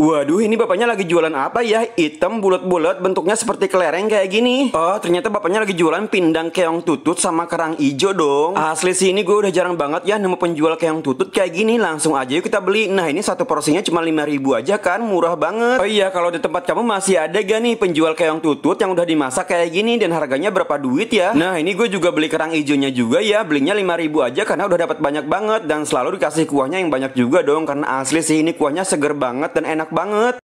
Waduh, ini bapaknya lagi jualan apa ya? Item bulat-bulat, bentuknya seperti kelereng kayak gini. Oh, ternyata bapaknya lagi jualan pindang keong tutut sama kerang ijo dong. Asli sih ini gue udah jarang banget ya nemu penjual keong tutut kayak gini. Langsung aja yuk kita beli. Nah, ini satu porsinya cuma 5000 aja kan, murah banget. Oh iya, kalau di tempat kamu masih ada gak nih penjual keong tutut yang udah dimasak kayak gini dan harganya berapa duit ya? Nah, ini gue juga beli kerang ijonya juga ya. Belinya 5000 aja karena udah dapat banyak banget dan selalu dikasih kuahnya yang banyak juga dong karena asli sih ini kuahnya seger banget dan enak banget